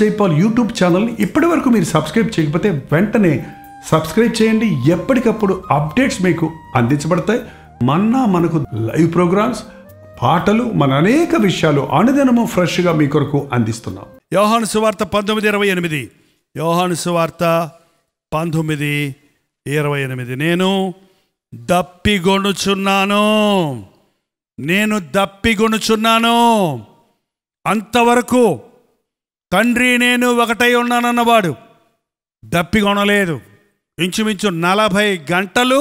Jaipal YouTube ఛానల్ని ఇప్పటి వరకు మీరు సబ్స్క్రైబ్ చేయకపోతే వెంటనే సబ్స్క్రైబ్ చేయండి ఎప్పటికప్పుడు అప్డేట్స్ మీకు అందించబడతాయి మన్నా మనకు లైవ్ ప్రోగ్రామ్స్ పాటలు మన అనేక విషయాలు అనుదినము ఫ్రెష్గా మీ కొరకు అందిస్తున్నాం యోహాను సువార్త పంతొమ్మిది ఇరవై ఎనిమిది యోహాను సువార్త పంతొమ్మిది ఇరవై ఎనిమిది నేను దప్పిగొనుచున్నాను నేను దప్పిగొనుచున్నాను అంతవరకు తండ్రి నేను ఒకటై ఉన్నానన్నవాడు దప్పిగొనలేదు ఇంచుమించు నలభై గంటలు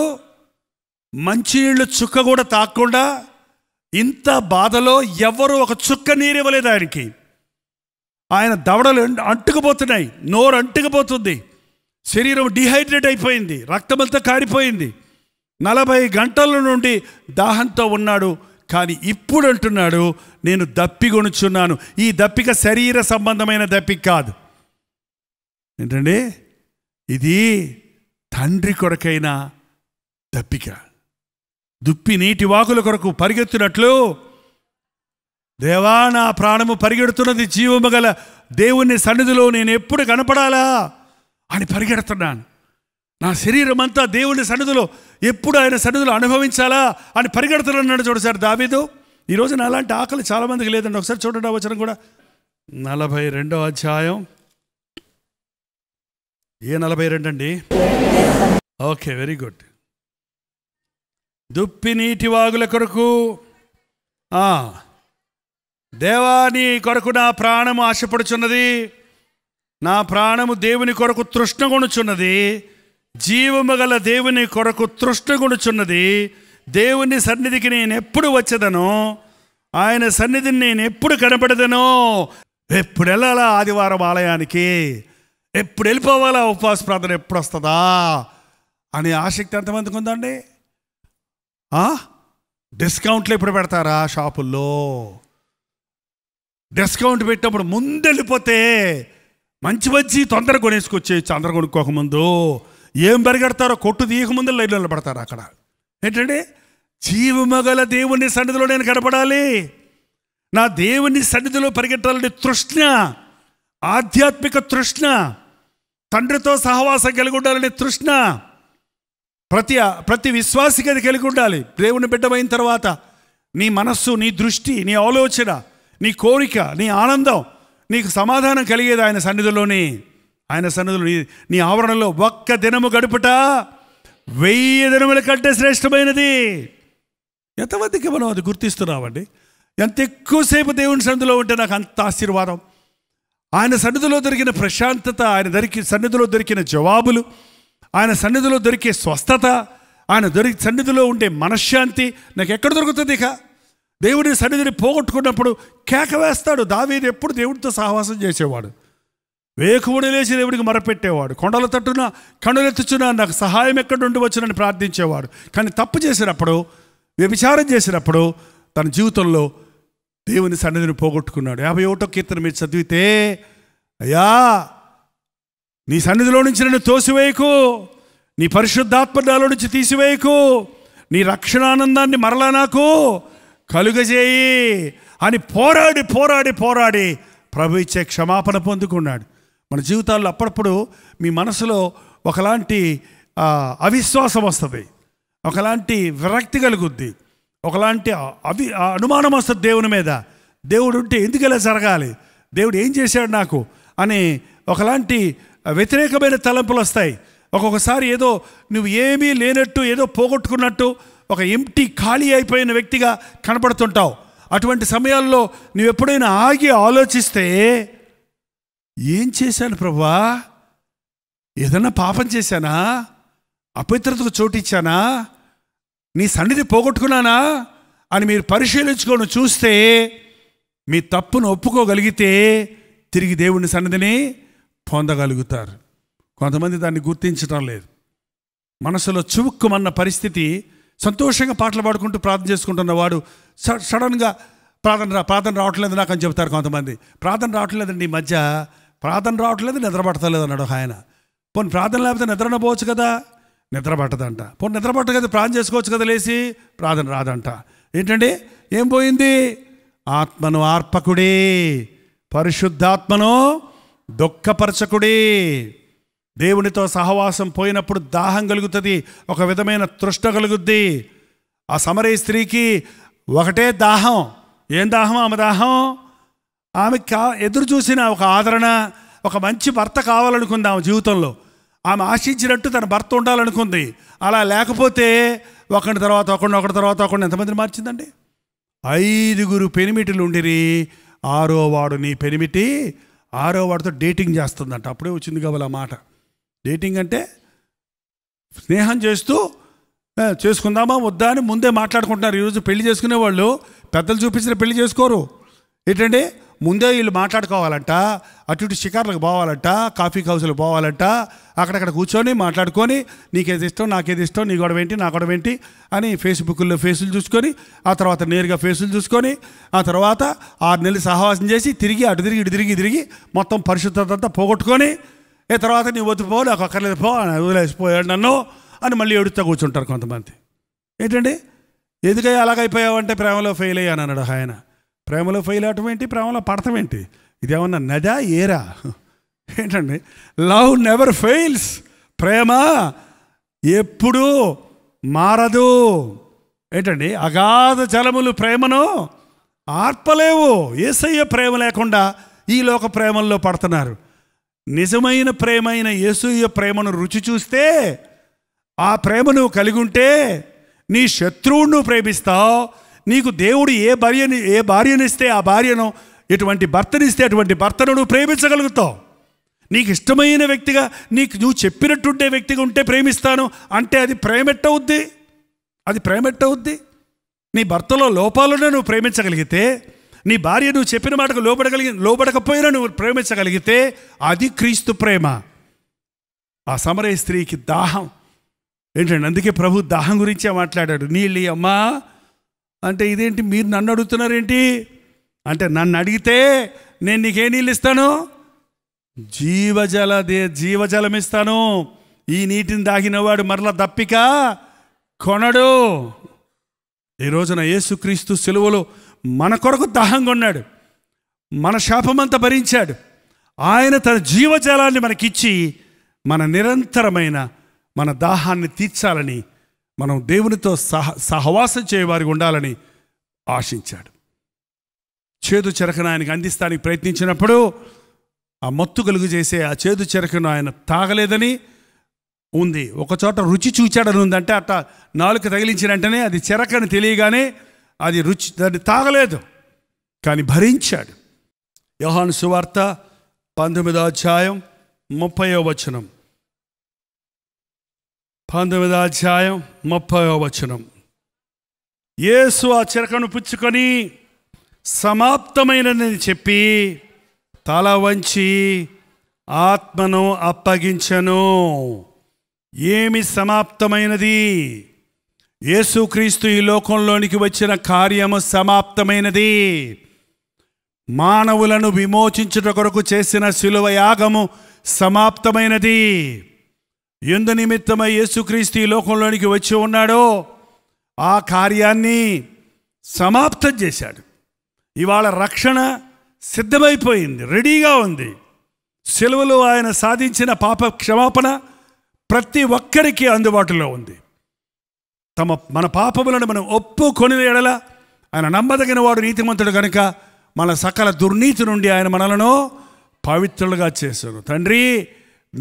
మంచినీళ్ళు చుక్క కూడా తాకుండా ఇంత బాధలో ఎవరు ఒక చుక్క నీరు ఇవ్వలేదు ఆయనకి ఆయన దవడలు అంటుకుపోతున్నాయి నోరు అంటుకుపోతుంది శరీరం డిహైడ్రేట్ అయిపోయింది రక్తమంతా కారిపోయింది నలభై గంటల నుండి దాహంతో ఉన్నాడు కానీ ఇప్పుడు అంటున్నాడు నేను దప్పిగొనుచున్నాను ఈ దప్పిక శరీర సంబంధమైన దప్పిక కాదు ఏంటండి ఇది తండ్రి కొరకైన దప్పిక దుప్పి నీటి వాకుల కొరకు పరిగెత్తునట్లు దేవా నా ప్రాణము పరిగెడుతున్నది జీవము గల దేవుని సన్నిధిలో నేను ఎప్పుడు కనపడాలా అని పరిగెడుతున్నాను నా శరీరం అంతా దేవుని సన్నిధిలో ఎప్పుడు ఆయన సన్నిధిలో అనుభవించాలా అని పరిగెడుతున్నాడు చూడు సార్ దావీదు ఈరోజు నా అలాంటి ఆకలి చాలామందికి లేదండి ఒకసారి చూడండి వచ్చిన కూడా నలభై రెండో అధ్యాయం ఏ నలభై రెండు అండి ఓకే వెరీ గుడ్ దుప్పి నీటి వాగుల కొరకు దేవాని కొరకు నా ప్రాణము ఆశపడుచున్నది నా ప్రాణము దేవుని కొరకు తృష్ణగొనుచున్నది జీవము గల దేవుని కొరకు గుడుచున్నది దేవుని సన్నిధికి నేను ఎప్పుడు వచ్చేదనో ఆయన సన్నిధిని నేను ఎప్పుడు కనపడదనో ఎప్పుడు వెళ్ళాలా ఆదివారం ఆలయానికి ఎప్పుడు వెళ్ళిపోవాలా ఉపవాస ప్రార్థన ఎప్పుడు వస్తుందా అనే ఆసక్తి ఎంతమందికి ఉందండి డిస్కౌంట్లు ఎప్పుడు పెడతారా షాపుల్లో డిస్కౌంట్ పెట్టినప్పుడు ముందు వెళ్ళిపోతే మంచి మంచి తొందర కొనేసుకొచ్చేయచ్చు అందరు కొనుక్కోకముందు ఏం పరిగెడతారో కొట్టు తీయకముందు లైన్ నిలబడతారు అక్కడ ఏంటంటే జీవమగల దేవుని సన్నిధిలో నేను కనపడాలి నా దేవుని సన్నిధిలో పరిగెట్టాలని తృష్ణ ఆధ్యాత్మిక తృష్ణ తండ్రితో సహవాసం కలిగి ఉండాలని తృష్ణ ప్రతి ప్రతి విశ్వాసికి అది కలిగి ఉండాలి దేవుని బిడ్డమైన తర్వాత నీ మనస్సు నీ దృష్టి నీ ఆలోచన నీ కోరిక నీ ఆనందం నీకు సమాధానం కలిగేది ఆయన సన్నిధిలోనే ఆయన సన్నిధులు నీ నీ ఆవరణలో ఒక్క దినము గడుపుట వెయ్యి దినముల కంటే శ్రేష్టమైనది ఎంతమందికి మనం అది గుర్తిస్తున్నామండి ఎంత ఎక్కువసేపు దేవుని సన్నిధిలో ఉంటే నాకు అంత ఆశీర్వాదం ఆయన సన్నిధిలో దొరికిన ప్రశాంతత ఆయన దొరికి సన్నిధిలో దొరికిన జవాబులు ఆయన సన్నిధిలో దొరికే స్వస్థత ఆయన దొరికి సన్నిధిలో ఉండే మనశ్శాంతి నాకు ఎక్కడ దొరుకుతుంది ఇక దేవుడి సన్నిధిని పోగొట్టుకున్నప్పుడు కేక వేస్తాడు దావీది ఎప్పుడు దేవుడితో సహవాసం చేసేవాడు వేకువుడు లేచి దేవుడికి మరపెట్టేవాడు కొండల తట్టున కనులెత్తుచున్న నాకు సహాయం ఎక్కడ ఉండవచ్చునని ప్రార్థించేవాడు కానీ తప్పు చేసినప్పుడు వ్యభిచారం చేసినప్పుడు తన జీవితంలో దేవుని సన్నిధిని పోగొట్టుకున్నాడు యాభై ఒకటో కీర్తన మీరు చదివితే అయ్యా నీ సన్నిధిలో నుంచి నన్ను తోసివేయకు నీ పరిశుద్ధాత్మలో నుంచి తీసివేయకు నీ రక్షణానందాన్ని మరలా నాకు కలుగజేయి అని పోరాడి పోరాడి పోరాడి ప్రభు ఇచ్చే క్షమాపణ పొందుకున్నాడు మన జీవితాల్లో అప్పుడప్పుడు మీ మనసులో ఒకలాంటి అవిశ్వాసం వస్తుంది ఒకలాంటి విరక్తి కలుగుద్ది ఒకలాంటి అవి అనుమానం వస్తుంది దేవుని మీద దేవుడు ఉంటే ఎందుకు ఇలా జరగాలి దేవుడు ఏం చేశాడు నాకు అని ఒకలాంటి వ్యతిరేకమైన తలంపులు వస్తాయి ఒక్కొక్కసారి ఏదో నువ్వు ఏమీ లేనట్టు ఏదో పోగొట్టుకున్నట్టు ఒక ఎంటీ ఖాళీ అయిపోయిన వ్యక్తిగా కనపడుతుంటావు అటువంటి సమయాల్లో నువ్వు ఎప్పుడైనా ఆగి ఆలోచిస్తే ఏం చేశాను ప్రభా ఏదన్నా పాపం చేశానా అపవిత్రతకు చోటిచ్చానా నీ సన్నిధి పోగొట్టుకున్నానా అని మీరు పరిశీలించుకొని చూస్తే మీ తప్పును ఒప్పుకోగలిగితే తిరిగి దేవుని సన్నిధిని పొందగలుగుతారు కొంతమంది దాన్ని గుర్తించడం లేదు మనసులో చువుక్కుమన్న పరిస్థితి సంతోషంగా పాటలు పాడుకుంటూ ప్రార్థన చేసుకుంటున్న వాడు సడన్గా ప్రార్థన రా ప్రార్థన రావట్లేదు నాకు అని చెప్తారు కొంతమంది ప్రార్థన రావట్లేదండి ఈ మధ్య ప్రార్థన రావట్లేదు నిద్ర పట్టలేదు అన్నాడు ఆయన పోనీ ప్రార్థన లేకపోతే నిద్రనపోవచ్చు కదా నిద్ర పట్టదంట పోనీ నిద్ర పట్ట కదా ప్రార్థన చేసుకోవచ్చు కదా లేచి ప్రార్థన రాదంట ఏంటండి ఏం పోయింది ఆత్మను ఆర్పకుడే పరిశుద్ధాత్మను దుఃఖపరచకుడే దేవునితో సహవాసం పోయినప్పుడు దాహం కలుగుతుంది ఒక విధమైన తృష్ట కలుగుద్ది ఆ సమరే స్త్రీకి ఒకటే దాహం ఏం దాహం ఆమె దాహం ఆమె కా ఎదురు చూసిన ఒక ఆదరణ ఒక మంచి భర్త కావాలనుకుంది ఆమె జీవితంలో ఆమె ఆశించినట్టు తన భర్త ఉండాలనుకుంది అలా లేకపోతే ఒకటి తర్వాత ఒకడిని ఒకటి తర్వాత ఒకరిని ఎంతమంది మార్చిందండి ఐదుగురు పెనిమిటిలు ఉండిరి ఆరో వాడు నీ పెనిమిటి ఆరో వాడితో డేటింగ్ చేస్తుందంట అప్పుడే వచ్చింది కాబట్టి ఆ మాట డేటింగ్ అంటే స్నేహం చేస్తూ చేసుకుందామా వద్దా అని ముందే మాట్లాడుకుంటున్నారు ఈరోజు పెళ్లి చేసుకునే వాళ్ళు పెద్దలు చూపించిన పెళ్లి చేసుకోరు ఏంటంటే ముందే వీళ్ళు మాట్లాడుకోవాలంట అటు ఇటు షికార్లకు పోవాలంట కాఫీ హౌస్లకు పోవాలంట అక్కడక్కడ కూర్చొని మాట్లాడుకొని నీకేది ఇష్టం నాకేది ఇష్టం నీ గొడవ ఏంటి నా గొడవ ఏంటి అని ఫేస్బుక్లో ఫేసులు చూసుకొని ఆ తర్వాత నేరుగా ఫేసులు చూసుకొని ఆ తర్వాత ఆరు నెలలు సహవాసం చేసి తిరిగి అటు తిరిగి ఇటు తిరిగి తిరిగి మొత్తం పరిశుద్ధత అంతా పోగొట్టుకొని ఏ తర్వాత నీ వద్దుపో నాకు అక్కర్లేదు పో వదిలేసిపోయాడు నన్ను అని మళ్ళీ ఎడుతా కూర్చుంటారు కొంతమంది ఏంటండి ఎందుకయ్యా అలాగైపోయావంటే ప్రేమలో ఫెయిల్ అయ్యాను అన్నాడు ఆయన ప్రేమలో ఫెయిల్ అవటం ఏంటి ప్రేమలో పడతం ఏంటి ఏమన్నా నదా ఏరా ఏంటండి లవ్ నెవర్ ఫెయిల్స్ ప్రేమ ఎప్పుడు మారదు ఏంటండి అగాధ జలములు ప్రేమను ఆర్పలేవు ఏసయ్య ప్రేమ లేకుండా ఈ లోక ప్రేమల్లో పడుతున్నారు నిజమైన ప్రేమైన యేసూయ ప్రేమను రుచి చూస్తే ఆ ప్రేమను కలిగి ఉంటే నీ శత్రువును ప్రేమిస్తావు నీకు దేవుడు ఏ భార్యని ఏ భార్యనిస్తే ఆ భార్యను ఎటువంటి భర్తనిస్తే అటువంటి భర్తను నువ్వు ప్రేమించగలుగుతావు నీకు ఇష్టమైన వ్యక్తిగా నీకు నువ్వు చెప్పినట్టుండే వ్యక్తిగా ఉంటే ప్రేమిస్తాను అంటే అది ప్రేమెట్టవుద్ది అది ప్రేమెట్టవుద్ది నీ భర్తలో లోపాలను నువ్వు ప్రేమించగలిగితే నీ భార్య నువ్వు చెప్పిన మాటకు లోబడగలిగి లోబడకపోయినా నువ్వు ప్రేమించగలిగితే అది క్రీస్తు ప్రేమ ఆ సమరయ స్త్రీకి దాహం ఏంటంటే అందుకే ప్రభు దాహం గురించే మాట్లాడాడు నీళ్ళు అమ్మా అంటే ఇదేంటి మీరు నన్ను అడుగుతున్నారేంటి అంటే నన్ను అడిగితే నేను నీకే నీళ్ళు ఇస్తాను జీవజల దే జీవజలం ఇస్తాను ఈ నీటిని దాగినవాడు మరలా దప్పిక కొనడు ఈ రోజున యేసుక్రీస్తు సెలవులో మన కొరకు దాహంగా ఉన్నాడు మన శాపమంతా భరించాడు ఆయన తన జీవజలాన్ని మనకిచ్చి మన నిరంతరమైన మన దాహాన్ని తీర్చాలని మనం దేవునితో సహ సహవాసం చేయవారికి ఉండాలని ఆశించాడు చేదు చెరకను ఆయనకు అందిస్తానికి ప్రయత్నించినప్పుడు ఆ మత్తు కలుగు చేసే ఆ చేదు చెరకను ఆయన తాగలేదని ఉంది ఒకచోట రుచి చూచాడని ఉందంటే అట్ట నాలుక తగిలించిన వెంటనే అది చెరకని తెలియగానే అది రుచి దాన్ని తాగలేదు కానీ భరించాడు యోహాను సువార్త పంతొమ్మిదో అధ్యాయం ముప్పయో వచనం పంతొమ్మిది అధ్యాయం ముప్పై వచనం యేసు ఆ చిరకను పుచ్చుకొని సమాప్తమైనదని చెప్పి తల వంచి ఆత్మను అప్పగించను ఏమి సమాప్తమైనది యేసుక్రీస్తు ఈ లోకంలోనికి వచ్చిన కార్యము సమాప్తమైనది మానవులను విమోచించుట కొరకు చేసిన శిలువ యాగము సమాప్తమైనది ఎందు నిమిత్తమై యేసుక్రీస్తు ఈ లోకంలోనికి వచ్చి ఉన్నాడో ఆ కార్యాన్ని సమాప్తం చేశాడు ఇవాళ రక్షణ సిద్ధమైపోయింది రెడీగా ఉంది సెలవులో ఆయన సాధించిన పాప క్షమాపణ ప్రతి ఒక్కరికి అందుబాటులో ఉంది తమ మన పాపములను మనం ఒప్పుకొని ఎడల ఆయన నమ్మదగిన వాడు నీతిమంతుడు కనుక మన సకల దుర్నీతి నుండి ఆయన మనలను పవిత్రులుగా చేశాను తండ్రి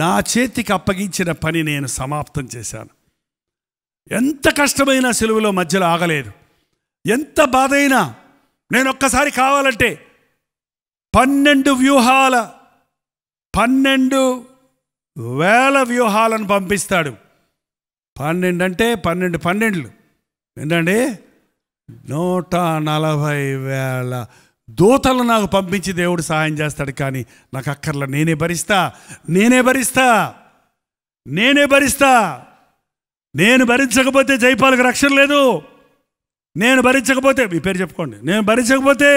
నా చేతికి అప్పగించిన పని నేను సమాప్తం చేశాను ఎంత కష్టమైన సెలవులో మధ్యలో ఆగలేదు ఎంత బాధ అయినా నేను ఒక్కసారి కావాలంటే పన్నెండు వ్యూహాల పన్నెండు వేల వ్యూహాలను పంపిస్తాడు పన్నెండు అంటే పన్నెండు పన్నెండులు ఏంటండి నూట నలభై వేల దూతలు నాకు పంపించి దేవుడు సహాయం చేస్తాడు కానీ నాకు అక్కర్లా నేనే భరిస్తా నేనే భరిస్తా నేనే భరిస్తా నేను భరించకపోతే జైపాలకు రక్షణ లేదు నేను భరించకపోతే మీ పేరు చెప్పుకోండి నేను భరించకపోతే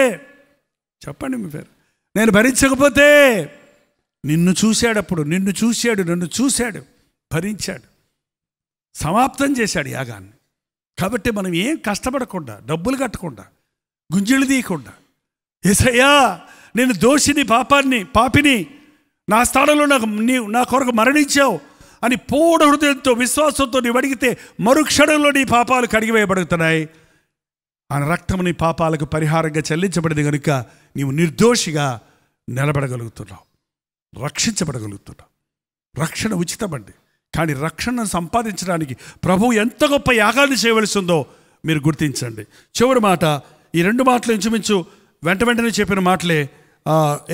చెప్పండి మీ పేరు నేను భరించకపోతే నిన్ను చూశాడప్పుడు నిన్ను చూశాడు నన్ను చూశాడు భరించాడు సమాప్తం చేశాడు యాగాన్ని కాబట్టి మనం ఏం కష్టపడకుండా డబ్బులు కట్టకుండా గుంజిలు తీయకుండా ఏసయ్యా నేను దోషిని పాపాన్ని పాపిని నా స్థానంలో నాకు నీ నా కొరకు మరణించావు అని పూర్ణ హృదయంతో విశ్వాసంతో నీవు అడిగితే మరుక్షణంలో నీ పాపాలు కడిగివేయబడుతున్నాయి ఆ రక్తం నీ పాపాలకు పరిహారంగా చెల్లించబడింది కనుక నీవు నిర్దోషిగా నిలబడగలుగుతున్నావు రక్షించబడగలుగుతున్నావు రక్షణ ఉచితమండి కానీ రక్షణను సంపాదించడానికి ప్రభువు ఎంత గొప్ప యాగాన్ని చేయవలసిందో మీరు గుర్తించండి చివరి మాట ఈ రెండు మాటలు ఇంచుమించు వెంట వెంటనే చెప్పిన మాటలే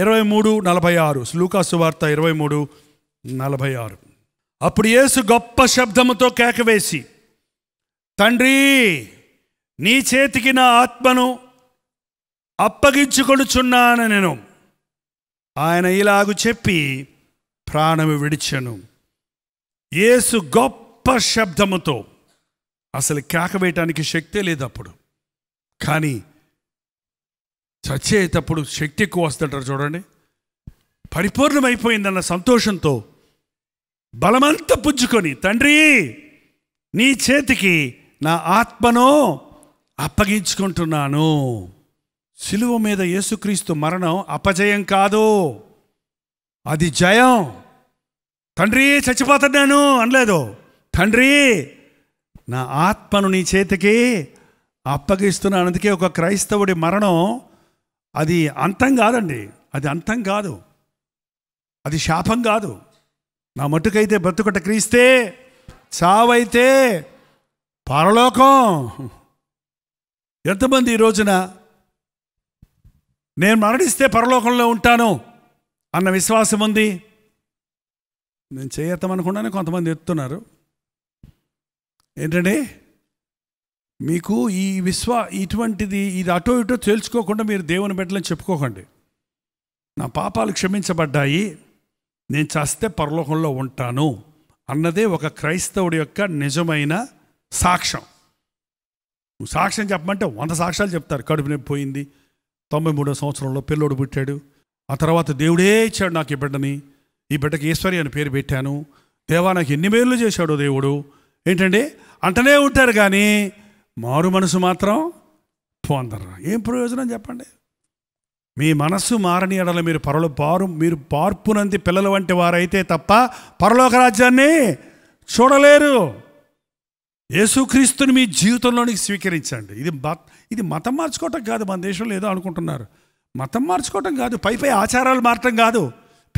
ఇరవై మూడు నలభై ఆరు లూకాసు వార్త ఇరవై మూడు నలభై ఆరు అప్పుడు యేసు గొప్ప శబ్దముతో కేకవేసి తండ్రి నీ చేతికి నా ఆత్మను అప్పగించుకొనుచున్నాను నేను ఆయన ఇలాగు చెప్పి ప్రాణము విడిచను యేసు గొప్ప శబ్దముతో అసలు కేకవేయటానికి శక్తే లేదు అప్పుడు కానీ చచ్చేటప్పుడు శక్తి ఎక్కువ వస్తుంటారు చూడండి పరిపూర్ణమైపోయిందన్న సంతోషంతో బలమంతా పుచ్చుకొని తండ్రి నీ చేతికి నా ఆత్మను అప్పగించుకుంటున్నాను సిలువ మీద యేసుక్రీస్తు మరణం అపజయం కాదు అది జయం తండ్రి చచ్చిపోతున్నాను అనలేదు తండ్రి నా ఆత్మను నీ చేతికి అప్పగిస్తున్నాను అందుకే ఒక క్రైస్తవుడి మరణం అది అంతం కాదండి అది అంతం కాదు అది శాపం కాదు నా మట్టుకైతే బ్రతుకట క్రీస్తే చావైతే పరలోకం ఎంతమంది ఈ రోజున నేను మరణిస్తే పరలోకంలో ఉంటాను అన్న విశ్వాసం ఉంది నేను చేయొద్దామనుకున్నానే కొంతమంది ఎత్తున్నారు ఏంటండి మీకు ఈ విశ్వ ఇటువంటిది ఇది అటో ఇటో తేల్చుకోకుండా మీరు దేవుని బిడ్డలని చెప్పుకోకండి నా పాపాలు క్షమించబడ్డాయి నేను చస్తే పరలోకంలో ఉంటాను అన్నదే ఒక క్రైస్తవుడి యొక్క నిజమైన సాక్ష్యం నువ్వు సాక్ష్యం చెప్పమంటే వంద సాక్ష్యాలు చెప్తారు కడుపు నొప్పి పోయింది తొంభై మూడో సంవత్సరంలో పిల్లోడు పుట్టాడు ఆ తర్వాత దేవుడే ఇచ్చాడు నాకు ఈ బిడ్డని ఈ బిడ్డకి ఈశ్వరి అని పేరు పెట్టాను దేవా నాకు ఎన్ని మేలు చేశాడో దేవుడు ఏంటండి అంటనే ఉంటారు కానీ మారు మనసు మాత్రం పొందరు ఏం ప్రయోజనం చెప్పండి మీ మనస్సు మారని ఎడల మీరు పరలో పారు మీరు పార్పునంది పిల్లల వంటి వారైతే తప్ప పరలోక రాజ్యాన్ని చూడలేరు యేసుక్రీస్తుని మీ జీవితంలోనికి స్వీకరించండి ఇది మత ఇది మతం మార్చుకోవటం కాదు మన దేశంలో ఏదో అనుకుంటున్నారు మతం మార్చుకోవటం కాదు పై పై ఆచారాలు మారటం కాదు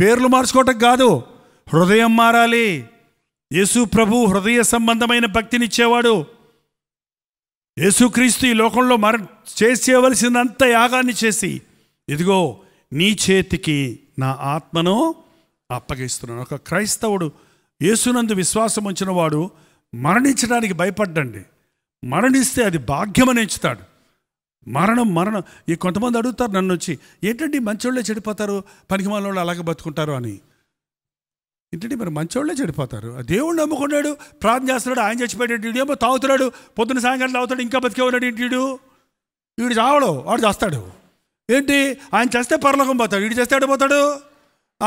పేర్లు మార్చుకోవటం కాదు హృదయం మారాలి యేసు ప్రభు హృదయ సంబంధమైన భక్తినిచ్చేవాడు యేసుక్రీస్తు ఈ లోకంలో మర చేసేవలసినంత యాగాన్ని చేసి ఇదిగో నీ చేతికి నా ఆత్మను అప్పగిస్తున్నాను ఒక క్రైస్తవుడు యేసునందు విశ్వాసం ఉంచిన వాడు మరణించడానికి భయపడ్డండి మరణిస్తే అది భాగ్యమని ఎంచుతాడు మరణం మరణం ఈ కొంతమంది అడుగుతారు నన్ను వచ్చి ఏంటండి మంచోళ్ళే చెడిపోతారు మన వాళ్ళు అలాగే బతుకుంటారు అని ఏంటంటే మరి మంచోళ్ళే చెడిపోతారు దేవుడు నమ్ముకున్నాడు ప్రార్థన చేస్తున్నాడు ఆయన చచ్చిపోయాడు ఏమో తాగుతున్నాడు పొద్దున సాయంకాలం తాగుతాడు ఇంకా బతికే ఉన్నాడు ఏంటి వీడు చావడు వాడు చేస్తాడు ఏంటి ఆయన చేస్తే పర్లోకం పోతాడు వీడు చేస్తాడు పోతాడు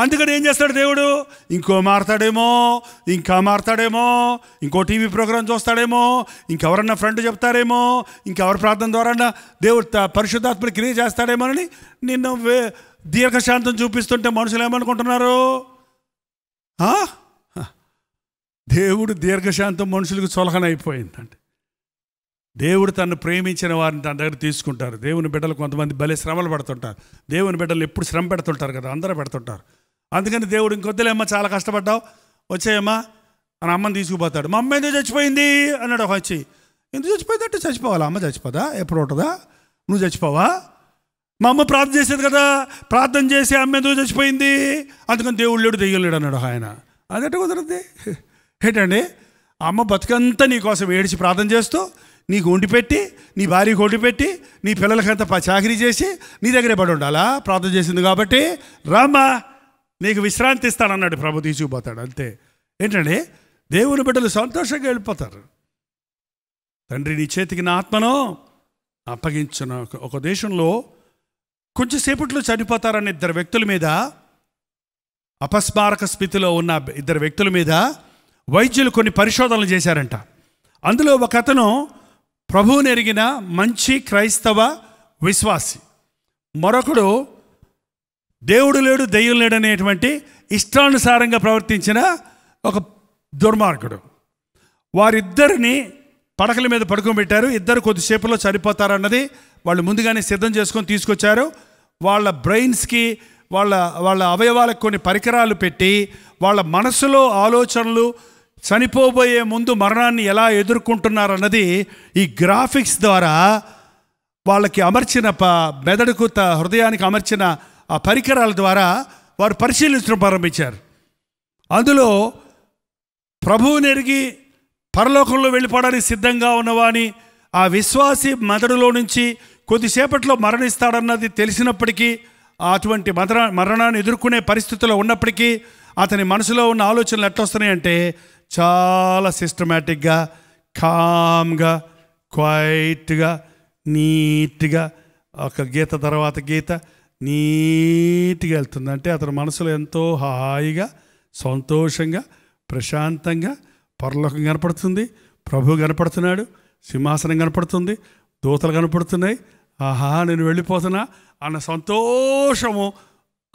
అందుకని ఏం చేస్తాడు దేవుడు ఇంకో మారతాడేమో ఇంకా మారతాడేమో ఇంకో టీవీ ప్రోగ్రాం చూస్తాడేమో ఇంకెవరన్నా ఫ్రెండ్ చెప్తారేమో ఇంకెవరి ప్రార్థన ద్వారా దేవుడు పరిశుద్ధాత్మని క్రియ చేస్తాడేమోనని నిన్ను దీర్ఘశాంతం చూపిస్తుంటే మనుషులు ఏమనుకుంటున్నారు దేవుడు దీర్ఘశాంతం మనుషులకు చొలహనైపోయిందండి దేవుడు తను ప్రేమించిన వారిని తన దగ్గర తీసుకుంటారు దేవుని బిడ్డలు కొంతమంది భలే శ్రమలు పెడుతుంటారు దేవుని బిడ్డలు ఎప్పుడు శ్రమ పెడుతుంటారు కదా అందరూ పెడుతుంటారు అందుకని దేవుడు ఇంకొద్దులేమ్మా చాలా కష్టపడ్డావు వచ్చేయమ్మా అని అమ్మని తీసుకుపోతాడు మా అమ్మ ఎందుకు చచ్చిపోయింది అన్నాడు ఒక వచ్చి ఎందుకు చచ్చిపోయిందంటే చచ్చిపోవాలా అమ్మ చచ్చిపోదా ఎప్పుడు ఉంటుందా నువ్వు చచ్చిపోవా మా అమ్మ ప్రార్థన చేసేది కదా ప్రార్థన చేసి అమ్మ ఎందుకు చచ్చిపోయింది అందుకని దేవుడు లేడు దెయ్యలేడు అన్నాడు ఆయన అదట కుదరద్ది ఏంటండి అమ్మ బతుకంతా నీకోసం ఏడిచి ప్రార్థన చేస్తూ నీకు ఒంటి పెట్టి నీ భార్యకు ఒంటి పెట్టి నీ పిల్లలకంతా చాకరీ చేసి నీ దగ్గరే పడి ఉండాలా ప్రార్థన చేసింది కాబట్టి రామా నీకు విశ్రాంతి ఇస్తానన్నాడు ప్రభు తీసుకుపోతాడు అంతే ఏంటండి దేవుని బిడ్డలు సంతోషంగా వెళ్ళిపోతారు తండ్రి నీ చేతికి నా ఆత్మను అప్పగించిన ఒక దేశంలో కొంచెంసేపట్లో చనిపోతారన్న ఇద్దరు వ్యక్తుల మీద అపస్మారక స్థితిలో ఉన్న ఇద్దరు వ్యక్తుల మీద వైద్యులు కొన్ని పరిశోధనలు చేశారంట అందులో ఒక అతను ప్రభువుని ఎరిగిన మంచి క్రైస్తవ విశ్వాసి మరొకడు దేవుడు లేడు దెయ్యం లేడు అనేటువంటి ఇష్టానుసారంగా ప్రవర్తించిన ఒక దుర్మార్గుడు వారిద్దరిని పడకల మీద పడుకోబెట్టారు ఇద్దరు కొద్దిసేపులో చనిపోతారన్నది వాళ్ళు ముందుగానే సిద్ధం చేసుకొని తీసుకొచ్చారు వాళ్ళ బ్రెయిన్స్కి వాళ్ళ వాళ్ళ అవయవాలకు కొన్ని పరికరాలు పెట్టి వాళ్ళ మనసులో ఆలోచనలు చనిపోబోయే ముందు మరణాన్ని ఎలా ఎదుర్కొంటున్నారన్నది ఈ గ్రాఫిక్స్ ద్వారా వాళ్ళకి అమర్చిన ప మెదడుకు త హృదయానికి అమర్చిన ఆ పరికరాల ద్వారా వారు పరిశీలించడం ప్రారంభించారు అందులో ప్రభువునెరిగి పరలోకంలో వెళ్ళిపోవడానికి సిద్ధంగా ఉన్నవాని ఆ విశ్వాసి మెదడులో నుంచి కొద్దిసేపట్లో మరణిస్తాడన్నది తెలిసినప్పటికీ అటువంటి మదర మరణాన్ని ఎదుర్కొనే పరిస్థితుల్లో ఉన్నప్పటికీ అతని మనసులో ఉన్న ఆలోచనలు ఎట్లా వస్తున్నాయంటే చాలా సిస్టమేటిక్గా కామ్గా క్వైట్గా నీట్గా ఒక గీత తర్వాత గీత నీట్గా వెళ్తుంది అంటే అతని మనసులో ఎంతో హాయిగా సంతోషంగా ప్రశాంతంగా పరలోకం కనపడుతుంది ప్రభు కనపడుతున్నాడు సింహాసనం కనపడుతుంది దూతలు కనపడుతున్నాయి ఆహా నేను వెళ్ళిపోతున్నా అన్న సంతోషము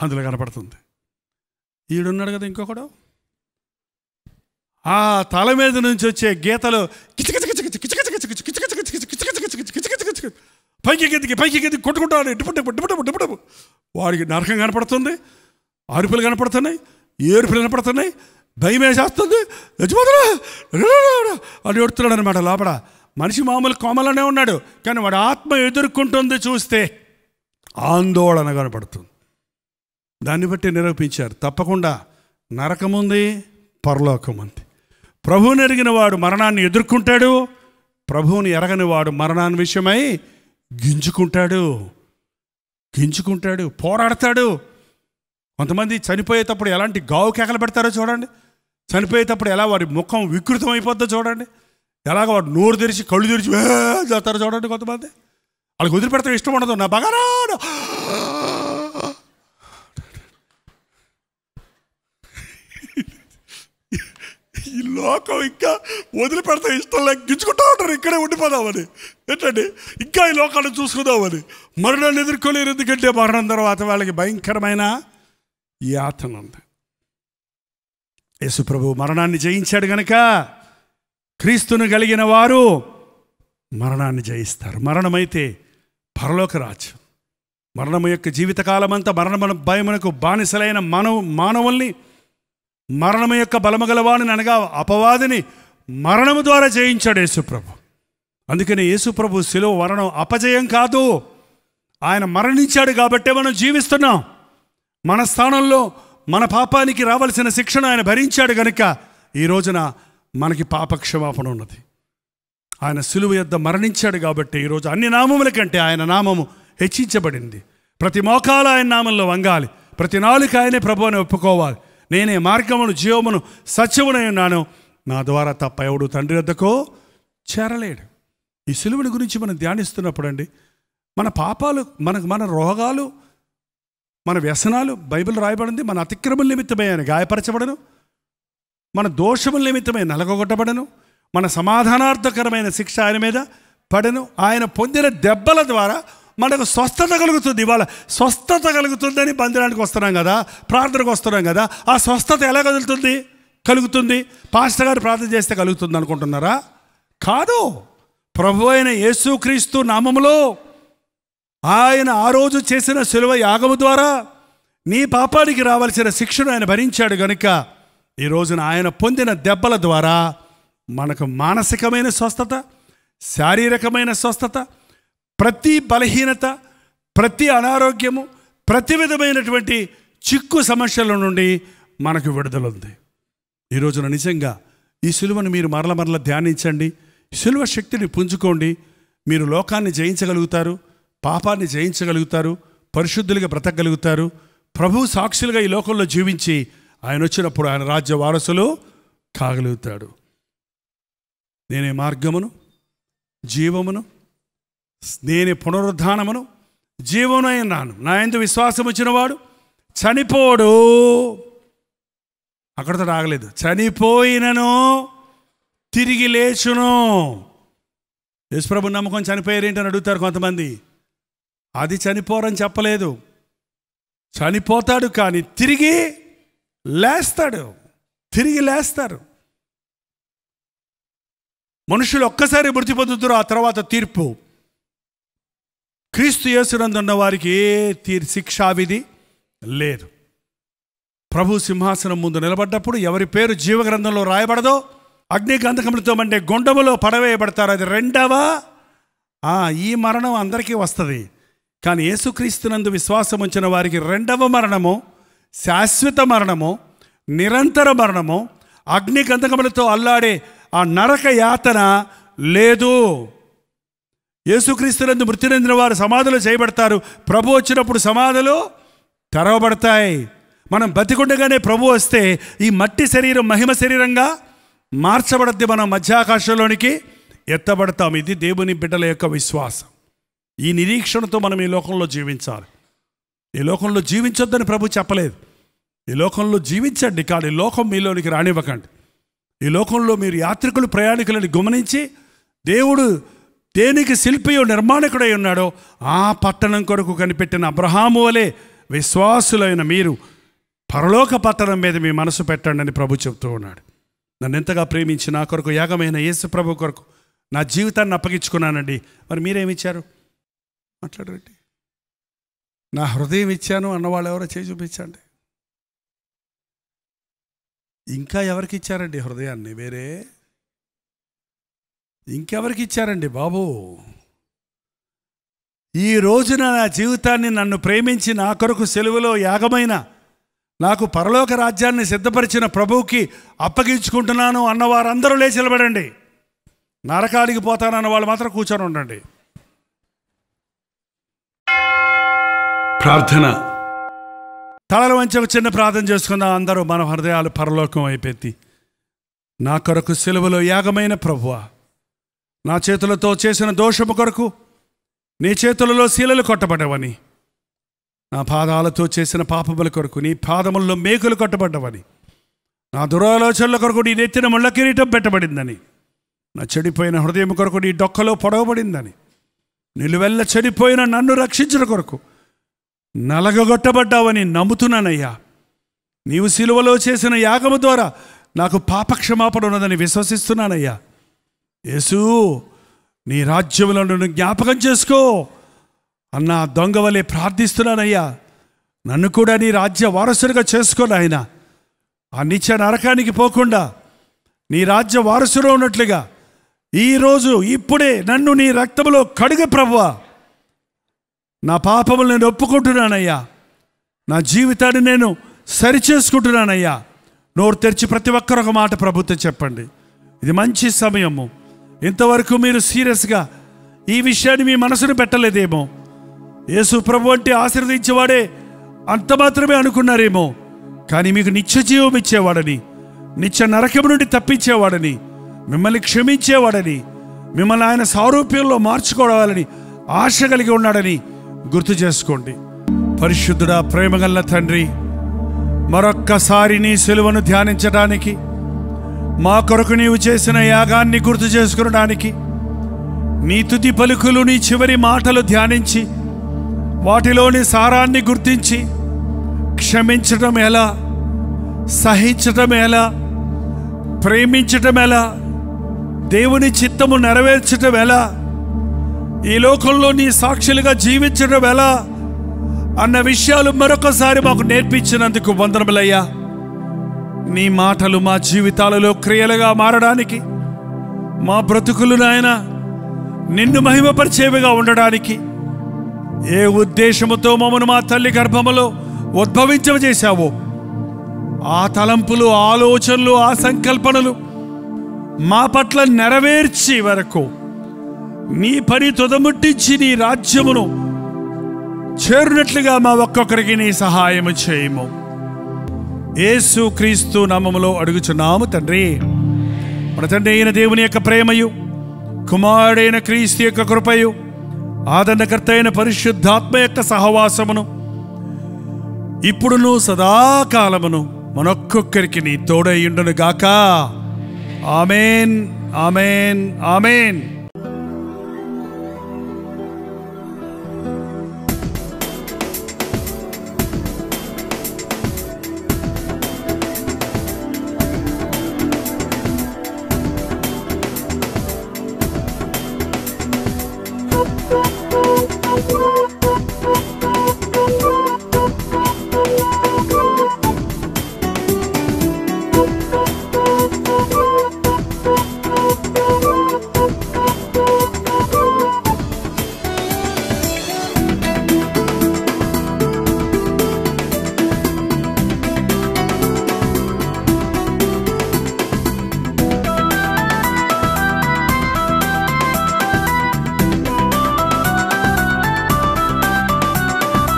అందులో కనపడుతుంది ఈడున్నాడు కదా ఇంకొకడు ఆ తల మీద నుంచి వచ్చే గీతలు పైకి గెదికి పైకి గెదికి కొట్టుకుంటాడు ఇటుపట్టు ఇటుపట్టు ఇటుపట్టు వాడికి నరకం కనపడుతుంది అరుపులు కనపడుతున్నాయి ఏడుపులు కనపడుతున్నాయి భయం వేసేస్తుంది అని ఎడుతున్నాడు అనమాట లోపల మనిషి మామూలు కోమలనే ఉన్నాడు కానీ వాడు ఆత్మ ఎదుర్కొంటుంది చూస్తే ఆందోళన కనపడుతుంది దాన్ని బట్టి నిరూపించారు తప్పకుండా నరకముంది పరలోకం ఉంది ప్రభువుని ఎరిగిన వాడు మరణాన్ని ఎదుర్కొంటాడు ప్రభువుని ఎరగని వాడు మరణాన్ని విషయమై గింజుకుంటాడు గింజుకుంటాడు పోరాడతాడు కొంతమంది చనిపోయేటప్పుడు ఎలాంటి గావు కేకలు పెడతారో చూడండి చనిపోయేటప్పుడు ఎలా వారి ముఖం వికృతం అయిపోద్దో చూడండి ఎలాగో వాడు నోరు తెరిచి కళ్ళు తెరిచి చేస్తారు చూడండి కొంతమంది వాళ్ళకి వదిలిపెడతాం ఇష్టం ఉండదు నా బగారా ఈ లోకం ఇంకా వదిలిపెడతాం ఇష్టం లేక గిచ్చుకుంటా ఉంటారు ఇక్కడే ఉండిపోదామని ఏంటండి ఇంకా ఈ లోకాన్ని చూసుకుందామని మరణాన్ని ఎదుర్కోలేరు ఎందుకంటే మరణం తర్వాత వాళ్ళకి భయంకరమైన యాతన ఉంది యేసు ప్రభు మరణాన్ని జయించాడు కనుక క్రీస్తును కలిగిన వారు మరణాన్ని జయిస్తారు మరణమైతే పరలోక రాజు మరణము యొక్క జీవితకాలమంతా మరణమున భయమునకు బానిసలైన మానవ మానవుల్ని మరణము యొక్క బలము గలవాడిని అనగా అపవాదిని మరణము ద్వారా జయించాడు యేసుప్రభు అందుకని యేసుప్రభు శిలో వరణం అపజయం కాదు ఆయన మరణించాడు కాబట్టే మనం జీవిస్తున్నాం మన స్థానంలో మన పాపానికి రావలసిన శిక్షను ఆయన భరించాడు కనుక ఈ రోజున మనకి పాపక్షమాపణ ఉన్నది ఆయన సులువు యొద్ద మరణించాడు కాబట్టి ఈరోజు అన్ని నామముల కంటే ఆయన నామము హెచ్చించబడింది ప్రతి మోకాలు ఆయన నామంలో వంగాలి ప్రతి నాలుక ఆయనే ప్రభువుని ఒప్పుకోవాలి నేనే మార్గమును జీవమును సత్యమునై ఉన్నాను నా ద్వారా తప్ప ఎవడు తండ్రి వద్దకో చేరలేడు ఈ సులువుని గురించి మనం ధ్యానిస్తున్నప్పుడు అండి మన పాపాలు మనకు మన రోగాలు మన వ్యసనాలు బైబిల్ రాయబడింది మన అతిక్రమ నిమిత్తమే ఆయన గాయపరచబడను మన దోషముల నిమిత్తమే నలగొట్టబడను మన సమాధానార్థకరమైన శిక్ష ఆయన మీద పడను ఆయన పొందిన దెబ్బల ద్వారా మనకు స్వస్థత కలుగుతుంది ఇవాళ స్వస్థత కలుగుతుందని బందిరానికి వస్తున్నాం కదా ప్రార్థనకు వస్తున్నాం కదా ఆ స్వస్థత ఎలా కదులుతుంది కలుగుతుంది పాస్టర్ గారు ప్రార్థన చేస్తే కలుగుతుంది అనుకుంటున్నారా కాదు ప్రభు అయిన యేసుక్రీస్తు నామములో ఆయన ఆ రోజు చేసిన సులువ యాగము ద్వారా నీ పాపానికి రావాల్సిన శిక్షను ఆయన భరించాడు గనుక ఈ రోజున ఆయన పొందిన దెబ్బల ద్వారా మనకు మానసికమైన స్వస్థత శారీరకమైన స్వస్థత ప్రతి బలహీనత ప్రతి అనారోగ్యము ప్రతి విధమైనటువంటి చిక్కు సమస్యల నుండి మనకు విడుదల ఉంది ఈ రోజున నిజంగా ఈ సులువను మీరు మరల మరల ధ్యానించండి సులువ శక్తిని పుంజుకోండి మీరు లోకాన్ని జయించగలుగుతారు పాపాన్ని జయించగలుగుతారు పరిశుద్ధులుగా బ్రతకగలుగుతారు ప్రభు సాక్షులుగా ఈ లోకంలో జీవించి ఆయన వచ్చినప్పుడు ఆయన రాజ్య వారసులు కాగలుగుతాడు నేనే మార్గమును జీవమును నేనే పునరుద్ధానమును జీవనై నాను నా ఎందు విశ్వాసం వచ్చినవాడు చనిపోడు అక్కడతో రాగలేదు చనిపోయినను తిరిగి లేచును యశ్వ్రభు నమ్మకం చనిపోయారు ఏంటని అడుగుతారు కొంతమంది అది చనిపోరని చెప్పలేదు చనిపోతాడు కానీ తిరిగి లేస్తాడు తిరిగి లేస్తారు మనుషులు ఒక్కసారి మృతి పొందుతారు ఆ తర్వాత తీర్పు క్రీస్తు యేసునందున్న వారికి ఏ తీర్ శిక్షావిధి లేదు ప్రభు సింహాసనం ముందు నిలబడ్డప్పుడు ఎవరి పేరు జీవగ్రంథంలో రాయబడదో అగ్ని గంధకములతో అంటే గొండములో పడవేయబడతారు అది రెండవ ఈ మరణం అందరికీ వస్తుంది కానీ యేసుక్రీస్తునందు విశ్వాసం ఉంచిన వారికి రెండవ మరణము శాశ్వత మరణము నిరంతర మరణము అగ్ని గంధకములతో అల్లాడే ఆ నరక యాతన లేదు యేసుక్రీస్తులందు మృతి చెందిన వారు సమాధులు చేయబడతారు ప్రభు వచ్చినప్పుడు సమాధులు తెరవబడతాయి మనం బతికుండగానే ప్రభు వస్తే ఈ మట్టి శరీరం మహిమ శరీరంగా మార్చబడద్ది మనం మధ్యాకాశంలోనికి ఎత్తబడతాం ఇది దేవుని బిడ్డల యొక్క విశ్వాసం ఈ నిరీక్షణతో మనం ఈ లోకంలో జీవించాలి ఈ లోకంలో జీవించొద్దని ప్రభు చెప్పలేదు ఈ లోకంలో జీవించండి కానీ లోకం మీలోనికి రానివ్వకండి ఈ లోకంలో మీరు యాత్రికులు ప్రయాణికులని గమనించి దేవుడు దేనికి శిల్పియో నిర్మాణకుడై ఉన్నాడో ఆ పట్టణం కొరకు కనిపెట్టిన అబ్రహాము వలే విశ్వాసులైన మీరు పరలోక పట్టణం మీద మీ మనసు పెట్టండి అని ప్రభు చెబుతూ ఉన్నాడు నన్ను ఎంతగా ప్రేమించి నా కొరకు యాగమైన యేసు ప్రభు కొరకు నా జీవితాన్ని అప్పగించుకున్నానండి మరి మీరేమిచ్చారు మాట్లాడరండి నా హృదయం ఇచ్చాను అన్నవాళ్ళు ఎవరో చేయి చూపించండి ఇంకా ఎవరికి ఇచ్చారండి హృదయాన్ని వేరే ఇంకెవరికి ఇచ్చారండి బాబు ఈ రోజున నా జీవితాన్ని నన్ను ప్రేమించి నా కొరకు సెలవులో యాగమైన నాకు పరలోక రాజ్యాన్ని సిద్ధపరిచిన ప్రభువుకి అప్పగించుకుంటున్నాను అన్న వారందరూ లేచి నిలబడండి పోతానన్న వాళ్ళు మాత్రం కూర్చొని ఉండండి ప్రార్థన తలలు వంచి ఒక చిన్న ప్రార్థన చేసుకుందాం అందరూ మన హృదయాలు పరలోకం అయిపోయి నా కొరకు సెలవులో యాగమైన ప్రభువ నా చేతులతో చేసిన దోషము కొరకు నీ చేతులలో శీలలు కొట్టబడ్డవని నా పాదాలతో చేసిన పాపముల కొరకు నీ పాదముల్లో మేకులు కొట్టబడ్డవని నా దురాలోచనల కొరకు నీ నెత్తిన ముళ్ళ కిరీటం పెట్టబడిందని నా చెడిపోయిన హృదయం కొరకు నీ డొక్కలో పొడవబడిందని నిలువెల్ల చెడిపోయిన నన్ను రక్షించిన కొరకు నలగగొట్టబడ్డావని నమ్ముతున్నానయ్యా నీవు సిలువలో చేసిన యాగము ద్వారా నాకు పాపక్షమాపణ ఉన్నదని విశ్వసిస్తున్నానయ్యా యేసు నీ రాజ్యంలో నన్ను జ్ఞాపకం చేసుకో అన్న దొంగవలే ప్రార్థిస్తున్నానయ్యా నన్ను కూడా నీ రాజ్య వారసుడిగా చేసుకోను ఆయన ఆ నిత్య నరకానికి పోకుండా నీ రాజ్య వారసులో ఉన్నట్లుగా ఈరోజు ఇప్పుడే నన్ను నీ రక్తంలో కడుగు ప్రభువా నా పాపములు నేను ఒప్పుకుంటున్నానయ్యా నా జీవితాన్ని నేను సరిచేసుకుంటున్నానయ్యా నోరు తెరిచి ప్రతి ఒక్కరు ఒక మాట ప్రభుత్వం చెప్పండి ఇది మంచి సమయము ఇంతవరకు మీరు సీరియస్గా ఈ విషయాన్ని మీ మనసును పెట్టలేదేమో యేసు ప్రభు అంటే ఆశీర్వదించేవాడే అంత మాత్రమే అనుకున్నారేమో కానీ మీకు నిత్య జీవం ఇచ్చేవాడని నిత్య నరకం నుండి తప్పించేవాడని మిమ్మల్ని క్షమించేవాడని మిమ్మల్ని ఆయన సారూప్యంలో మార్చుకోవాలని ఆశ కలిగి ఉన్నాడని గుర్తు చేసుకోండి పరిశుద్ధుడా ప్రేమగల్ల తండ్రి మరొక్కసారి నీ సెలవును ధ్యానించడానికి మా కొరకు నీవు చేసిన యాగాన్ని గుర్తు చేసుకునడానికి నీ తుది పలుకులు నీ చివరి మాటలు ధ్యానించి వాటిలోని సారాన్ని గుర్తించి క్షమించటం ఎలా సహించటం ఎలా ప్రేమించటం ఎలా దేవుని చిత్తము నెరవేర్చటం ఎలా ఈ లోకంలో నీ సాక్షులుగా జీవించడం ఎలా అన్న విషయాలు మరొకసారి మాకు నేర్పించినందుకు వందనములయ్యా నీ మాటలు మా జీవితాలలో క్రియలుగా మారడానికి మా బ్రతుకులు నాయన నిన్ను మహిమపరిచేవిగా ఉండడానికి ఏ ఉద్దేశముతో మమ్మను మా తల్లి గర్భములో చేశావో ఆ తలంపులు ఆలోచనలు ఆ సంకల్పనలు మా పట్ల నెరవేర్చి వరకు నీ పని తుదముట్టించి నీ రాజ్యమును చేరినట్లుగా మా ఒక్కొక్కరికి నీ సహాయము చేయము ఏసు క్రీస్తు నామములో అడుగుచున్నాము తండ్రి మన తండ్రి అయిన దేవుని యొక్క ప్రేమయు కుమారుడైన క్రీస్తు యొక్క కృపయు ఆదరణకర్త అయిన పరిశుద్ధాత్మ యొక్క సహవాసమును ఇప్పుడును సదాకాలమును మనొక్కొక్కరికి నీ తోడై గాక ఆమెన్ ఆమెన్ ఆమెన్